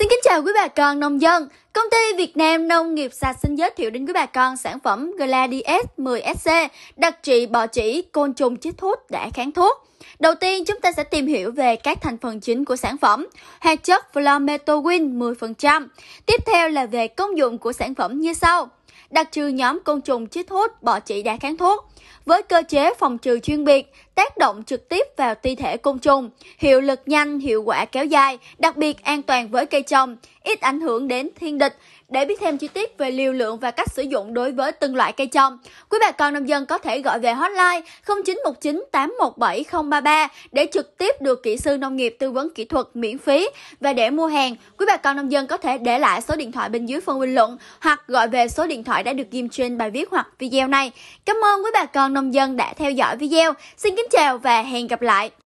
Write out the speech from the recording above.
Xin kính chào quý bà con nông dân. Công ty Việt Nam Nông nghiệp Sạch xin giới thiệu đến quý bà con sản phẩm Gladius 10SC đặc trị bọ chỉ côn trùng chích thuốc đã kháng thuốc. Đầu tiên chúng ta sẽ tìm hiểu về các thành phần chính của sản phẩm. hạt chất Flormetowin 10%. Tiếp theo là về công dụng của sản phẩm như sau. Đặc trừ nhóm côn trùng chích hút bọ trị đã kháng thuốc. Với cơ chế phòng trừ chuyên biệt, tác động trực tiếp vào ti thể côn trùng, hiệu lực nhanh, hiệu quả kéo dài, đặc biệt an toàn với cây trồng, ít ảnh hưởng đến thiên địch. Để biết thêm chi tiết về liều lượng và cách sử dụng đối với từng loại cây trồng, quý bà con nông dân có thể gọi về hotline 0919 817 033 để trực tiếp được kỹ sư nông nghiệp tư vấn kỹ thuật miễn phí. Và để mua hàng, quý bà con nông dân có thể để lại số điện thoại bên dưới phần bình luận hoặc gọi về số điện thoại đã được ghim trên bài viết hoặc video này. Cảm ơn quý bà con nông dân đã theo dõi video. Xin kính chào và hẹn gặp lại